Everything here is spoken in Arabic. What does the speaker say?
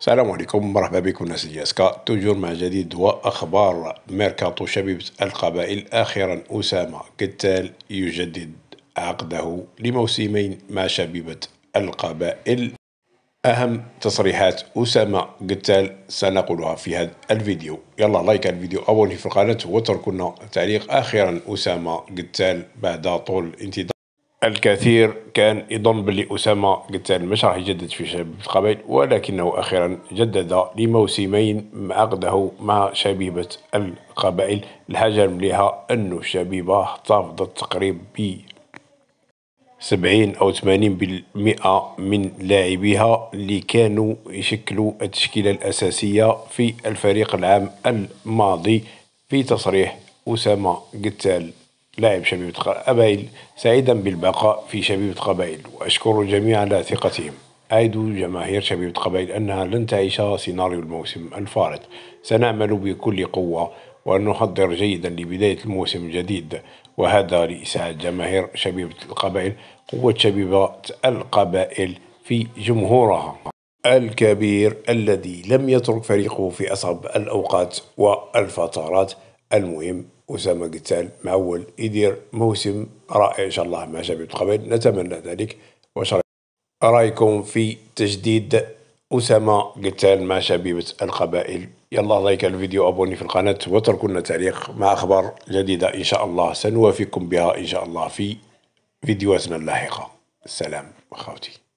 السلام عليكم مرحبا بكم ناس الياسكا توجور مع جديد واخبار ميركاتو شبيبة القبائل اخيرا اسامه قتال يجدد عقده لموسمين مع شبيبه القبائل اهم تصريحات اسامه قتال سنقولها في هذا الفيديو يلا لايك الفيديو اولا في القناه واتركوا لنا تعليق اخيرا اسامه قتال بعد طول انتظار الكثير كان يظن بلي أسامة قتال مش راح يجدد في شباب القبائل ولكنه أخيرا جدد لموسمين عقده مع شبيبة القبائل الحاجة المليحة أنه الشبيبة احتفظت تقريبا ب 70 أو 80% من لاعبيها اللي كانوا يشكلوا التشكيلة الأساسية في الفريق العام الماضي في تصريح أسامة قتال لاعب شبيبة قبائل سعيدا بالبقاء في شبيبة قبائل وأشكر الجميع على ثقتهم أعد جماهير شبيبة قبائل أنها لن تعيش سيناريو الموسم الفارط سنعمل بكل قوة ونحضر جيدا لبداية الموسم الجديد وهذا لإسعاد جماهير شبيبة القبائل قوة شبيبة القبائل في جمهورها الكبير الذي لم يترك فريقه في أصعب الأوقات والفترات المهم أسامة قتال معول يدير موسم رائع إن شاء الله مع شباب القبائل نتمنى ذلك واش رأيكم في تجديد أسامة قتال مع شبيبة القبائل يلا لايك الفيديو أبوني في القناة واتركوا لنا تعليق مع أخبار جديدة إن شاء الله سنوافيكم بها إن شاء الله في فيديوهاتنا اللاحقة السلام أخوتي